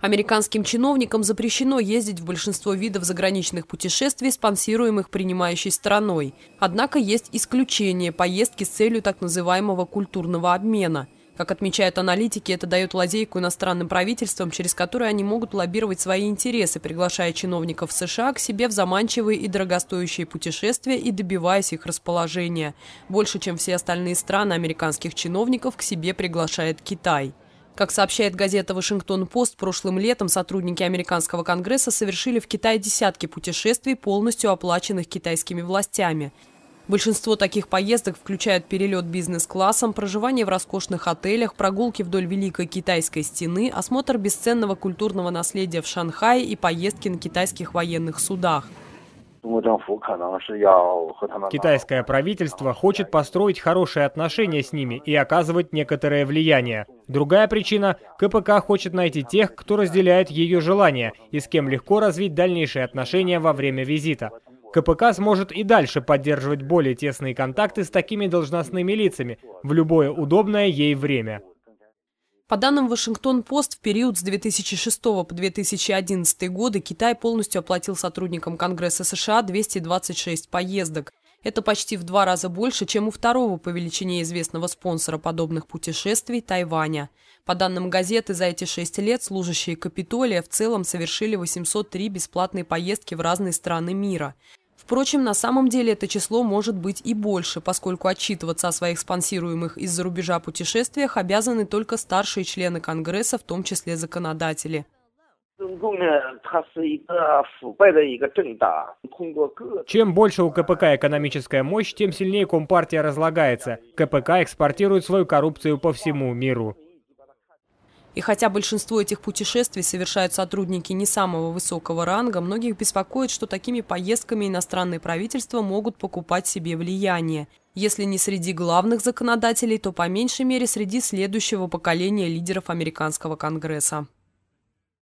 Американским чиновникам запрещено ездить в большинство видов заграничных путешествий, спонсируемых принимающей страной. Однако есть исключение – поездки с целью так называемого культурного обмена. Как отмечают аналитики, это дает лазейку иностранным правительствам, через которые они могут лоббировать свои интересы, приглашая чиновников США к себе в заманчивые и дорогостоящие путешествия и добиваясь их расположения. Больше, чем все остальные страны американских чиновников, к себе приглашает Китай. Как сообщает газета «Вашингтон-Пост», прошлым летом сотрудники американского конгресса совершили в Китае десятки путешествий, полностью оплаченных китайскими властями. Большинство таких поездок включают перелет бизнес-классом, проживание в роскошных отелях, прогулки вдоль Великой Китайской стены, осмотр бесценного культурного наследия в Шанхае и поездки на китайских военных судах. Китайское правительство хочет построить хорошие отношения с ними и оказывать некоторое влияние. Другая причина – КПК хочет найти тех, кто разделяет ее желания и с кем легко развить дальнейшие отношения во время визита. КПК сможет и дальше поддерживать более тесные контакты с такими должностными лицами в любое удобное ей время. По данным Вашингтон-Пост, в период с 2006 по 2011 годы Китай полностью оплатил сотрудникам Конгресса США 226 поездок. Это почти в два раза больше, чем у второго по величине известного спонсора подобных путешествий – Тайваня. По данным газеты, за эти шесть лет служащие Капитолия в целом совершили 803 бесплатные поездки в разные страны мира. Впрочем, на самом деле это число может быть и больше, поскольку отчитываться о своих спонсируемых из-за рубежа путешествиях обязаны только старшие члены Конгресса, в том числе законодатели. Чем больше у КПК экономическая мощь, тем сильнее Компартия разлагается. КПК экспортирует свою коррупцию по всему миру. И хотя большинство этих путешествий совершают сотрудники не самого высокого ранга, многих беспокоит, что такими поездками иностранные правительства могут покупать себе влияние. Если не среди главных законодателей, то по меньшей мере среди следующего поколения лидеров американского конгресса.